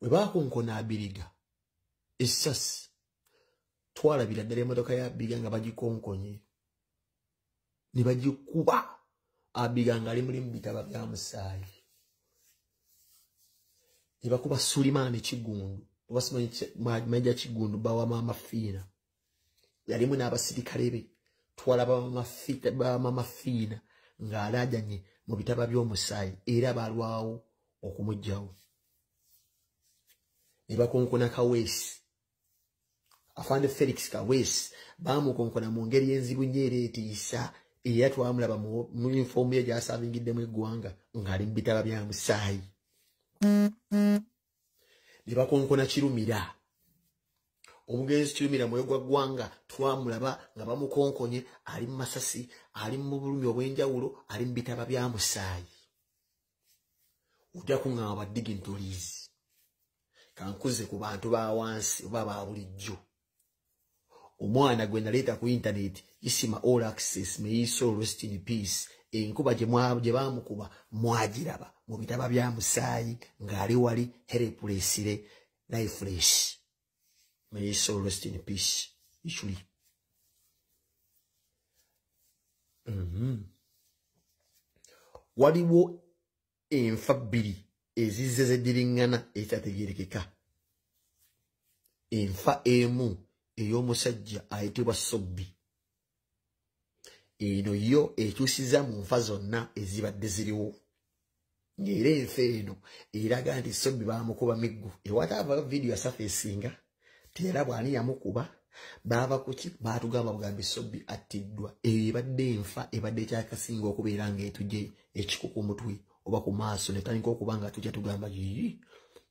we bakunkona abiriga essasi twalabira ddala emotoka ya abiga nga bagikonkonye ne bagikuba abiga nga ali mulimu bitaba bya musaayi ne bakuba sulimaani kigundu oba simanyi maja kigundu bawamaamafiina yalimu n'abasirikale be twala bamamafiina ng'alaajanye mu bitaba by'omusaayi era balwawo okumugjawo nebakonkona kaweesi afande felix kaweesi baamukonkona mu ngeri enzibu nyo era etiisa era twamulaba mu infoomu ye gyasavingiddemu eggwanga ng'ali mu bitaba bya musaayi ne bakonkona kirumira omugenzi kirumira mwoyo gwa ggwanga twamulaba nga bamukonkonye ali mu masasi ali mu bulumi obw'enjawulo ali mu bitaba bya musaayi ojja kuŋŋaawa ba diginto liizi kankuze ku bantu bawansi oba babulijjo omwana gwe naleeta ku intaneti isima all access meisorest in peace enkuba gye bamukuba mwagiraba mu bitaba bya musaayi ng'ali wali herepulesire lifeles meisorest in peace ikuli mhm. waliwo enfa bbiri ezizeze diringana ezategerekeka enfa emu ey'omusajja ayitibwa sobbi eno yo ekyusiza mu nfa zonna ezibadde ziriwo ngaera enfa eno eraga nti sobbi baamukuba miggu ewataava vidiyo asafe esinga teera bwani yamukuba baava kuki baatugamba bugambi sobbi attiddwa eyo ebadde enfa ebadde ekyakasinga okubeera ngaetuje ekikuku mutwe oba ku maaso netandika okuba nga tujja tugamba yii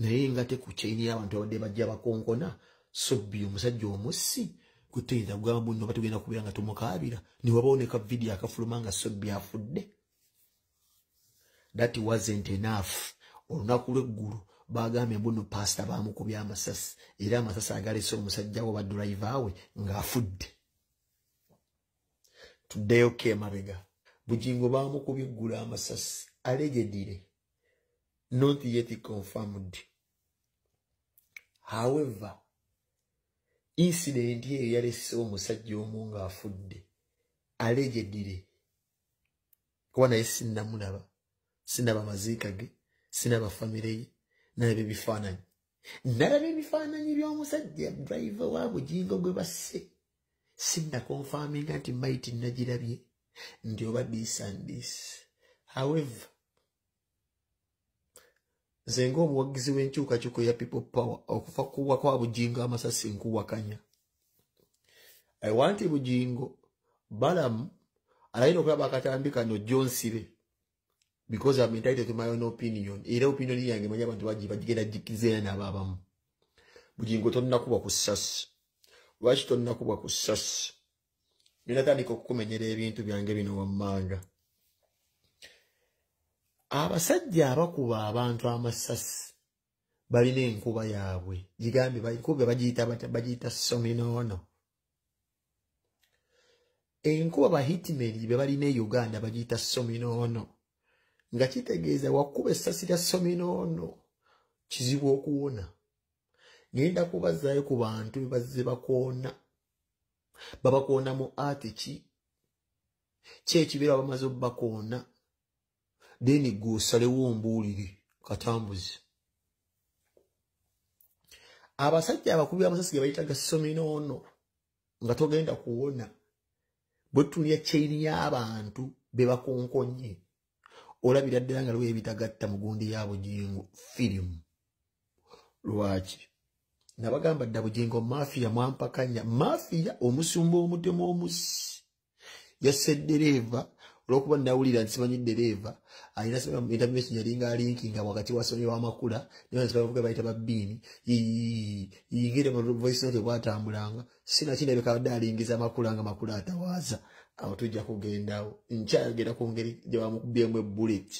naye nga te ku kyaini y'abantu abadde bajja bakonkona so bi omusajja omussi kuteyinza kugamba buno oba tugenda kubeera nga tumukaabira ne wabawoneka vidiyo akafuluma nga so bi afudde that wasnt enough olunaku lweggulu bagambye buno pasita bamukubya amasasi era amasasi agalesa omusajjawe oba duraiva we ng'afudde tuddeyoko emabega bugingo bamukubya eggulu amasasi allegedly not yet confirmed. However, incident here yale siso musajji omunga afudde allegedly kwa na sinna mulaba sinna ba mazika ge sinna ba family na baby fanani nara baby fanani byo musajji driver wa bujingo gwe basse sinna confirming anti might najirabye ndio ba disandis however nze ng'omuwagizi w'enkyukakyuka eya people power okufa kuwa kwa bugingo amasasi nkuwakanya i wanti bugingo balamu alayina okulaba akatambi kano gyonsibe because im entitled to my own opinion era opinioni yange manyi abantu bagigenda gikizeera naabo abamu bugingo tonnakuba ku ssasi lwaki tonnakubwa ku ssasi nenatandika okukumenyera ebintu byange bino wammanga abasajja abakuba abantu amasasi balina enkuba yaabwe gigambe enkuba bagiyita bata bagiyita sominoono enkuba bahitimeri be balina e uganda bagiyita sominoono nga kitegeeza wakuba essasi lya sominoono kizibu okuwona genda kubazaayo ku bantu bebazze bakoona babakoona mu ati ki kyekibeera bamaze obubakoona deni gusalewo mbulire katambuzi abasajja abakubi amasasi ge bayitaga ssominoono nga togenda kuwona bwe tulya cheini y'abantu be bakonkonye olabira ddala nga lwe bitagatta mugundi ya bugingo firimu lwaki nabagamba dda bugingo mafiya mwampakanya mafiya omusumba omutemu omusi yasedereva olwokuba nawulira nsimanyi dereeva alina intemesi yalinga alinki nga wakati wasonyi wamakula nibanzikavuga baita babbiini yingire voicenote bwatambulanga sinakindabeka badde alingiza amakula nga makula atawaaza awo tujja kugendawo nkyayogera ku ngeri gyewamukubyemu ebullet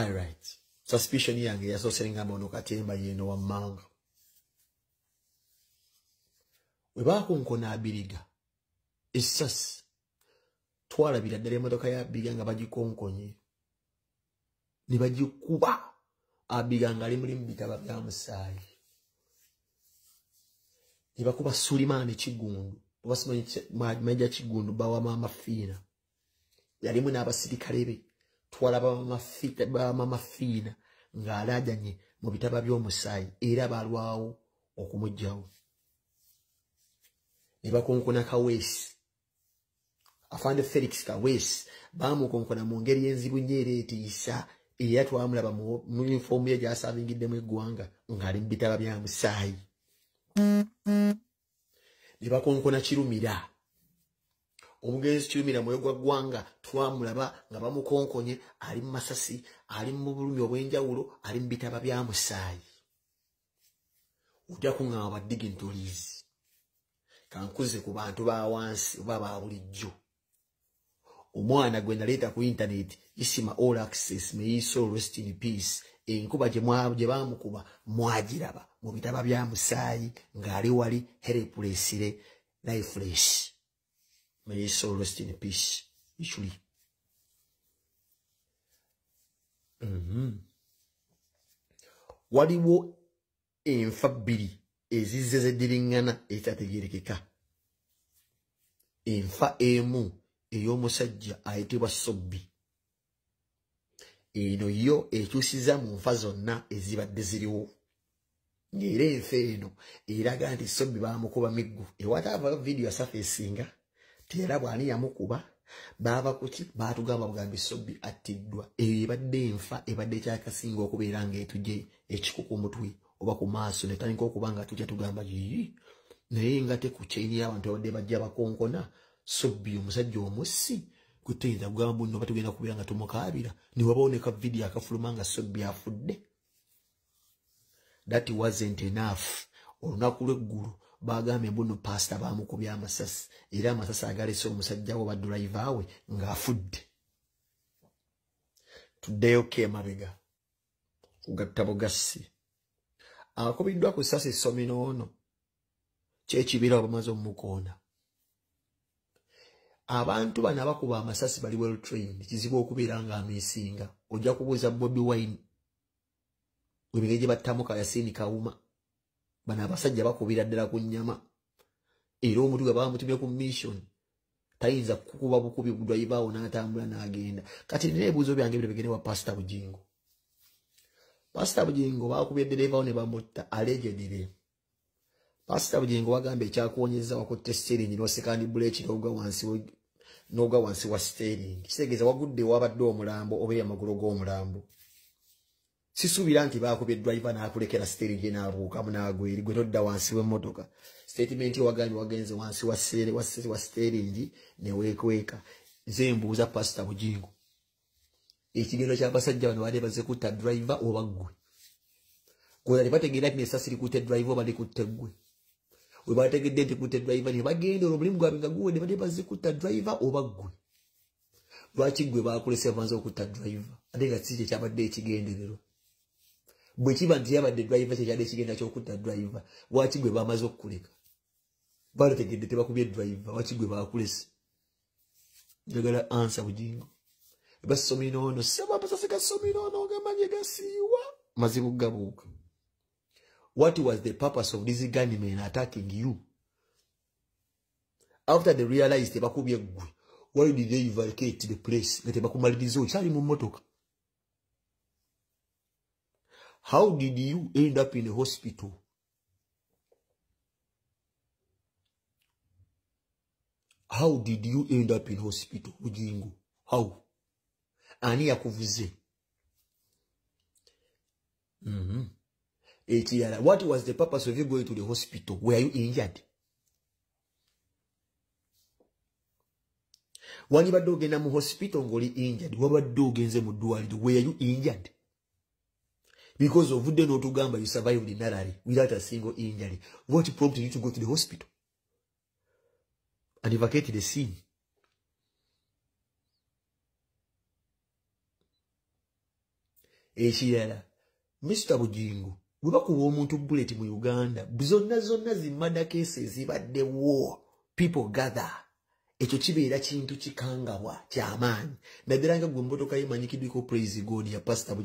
alright suspicion yange yasooseringamba ono katemba yeno wammanga webakunkona abiriga esasi twalabira ddala emotoka ya abiga nga bagikonkonye ne bagikuba abiga nga ali mulimu bitaba bya musaayi ne bakuba sulimaani kigundu oba simanyimaja kigundu bawa maama fiina yalimu n'abasirikale be twala bamama fiina ng'alaajanye mu bitaba by'omusaayi era balwawo okumugjawo ne bakunkuna kaweesi afande felix kawes bamukonkona mu ngeri y'enzibu nyo era etiisa era twamulaba mu infoomu ye gyasabingiddemu eggwanga ng'ali mu bitaba bya musaayi ne bakonkona kirumira omugenzi kirumira mwoyo gwa ggwanga twamulaba nga bamukonkonye ali mu masasi ali mu bulumi obw'enjawulo ali mu bitaba bya musaayi ojja kuŋŋama badiginto liizi kankuze ku bantu ba wansi oba ba bulijjo umwana gwenaleta ku internet isima all access may he soul rest in peace enkuba gye mwa gye bamukuba mwagiraba mu bitaba bya musayi ngali wali helplessire lifeless may he soul rest in peace ishuli mhm mm waliwo enfa bbiri ezizze ziringana ezitategeerekeka enfa emu ey'omusajja ayitibwa sobbi eno yo ekyusiza mu nfa zonna ezibadde ziriwo ng'era enfa eno eraga nti sobbi baamukuba miggu ewataavayo vidiyo asafe esinga teyera bw'ani yamukuba baava kuki baatugamba bugambi sobbi attiddwa eyo ebadde enfa ebadde ekyakasinga okubeera ngaetuje ekiku ku mutwe oba ku maaso netandika okuba nga tuja tugamba yii naye nga tekukyeniyaabantu abadde bajja bakonkona so bi omusajja omussi kutenda gambo nno batugenda kubyanga tumukabira ni waboneka video akafulumanga so bi afudde that wasn't enough olunaku lweggulu bagambye buno pasta baamukubya amasasi era amasasi agalesa omusajja wo badriva we ng'afudde tuddeyo kemabega kugatta bugassi akubiddwa ku sasi essomino ono kyekibira wa bamaze omumukoona abantu bano abakuba amasasi bali well trained kizibu okubeera ng'amiisinga ojja kubuuza bobi wine emige gye battamu kayasini kawuma bano abasajja bakubira ddala ku nnyama era omuntu gwe baba mutumye ku mission tayinza kukuba bukubi budwayibaawo n'atambula n'agenda kati nina ebibuuzo byange birebegere wa pasita bujingo pasita bujingo baakubye ddereevaawo ne bamutta alegedire pasita bujingo wagamba ekyakuwonyeza wakutte siringi n'osekandi bulekirouga wansi noga wansi wa steering kitegeeza wagudde wabadde omulambo obeera amagulo g'omulambo sisuubira nti baakuba edriver n'akulekera steering ye n'abuukamu n'agwa eri gwe todda wansi w'emmotoka statement wagambye wagenze wansi wa steering neweekweka nze mbuuza pasita bugingo ekigendo ky'abasajja bano baali baze kutta driver oba ggwe gwe yali bategeera ti nesasirikutta edriver oba likutte ggwe webategedde nti kute driver nebagenda olwomulimu gwabe nga guwedde batebaze kutta driver oba ggwe lwaki ggwe bakulesa banza okutta driver ate nga sikyo kyabadde ekigendererwa bwe kiba nti yabadde driver kyekyadde ekigenda kyokutta driver lwaki gwe bamaze okukuleka balategedde tebakubye driver lwaki gwe bakulesa njagala ansa bugingo basomino ono sebapasasika somino ono gamanye gasiiwa mazibu gabuuka What was the purpose of this gunmen attacking you? After they realized tebakubye ggwe, why did they evacuate the place? Ne tebakumaliriza okyali shari mmotoka. How did you end up in a hospital? How did you end up in hospital, Ujingu. How? Ani yakuvuze? Mhm. Mm -hmm. Etiara, what was the purpose of you going to the hospital? Were you injured? When you were doing the hospital, were you injured? What were you doing the duality? Were you injured? Because of the no to gamba, you survived in Narari without a single injury. What prompted you to go to the hospital? And evacuate the scene. Etiara, Mr. Bujingu, bwe bakuba omuntu bulet mu uganda zonna zonna zimada kese zibadde wo people gather ekyo kibeera kintu kikangabwa kyamaanyi naddala nga gwe mbotoka yemanyikiddweko praise god ya pastor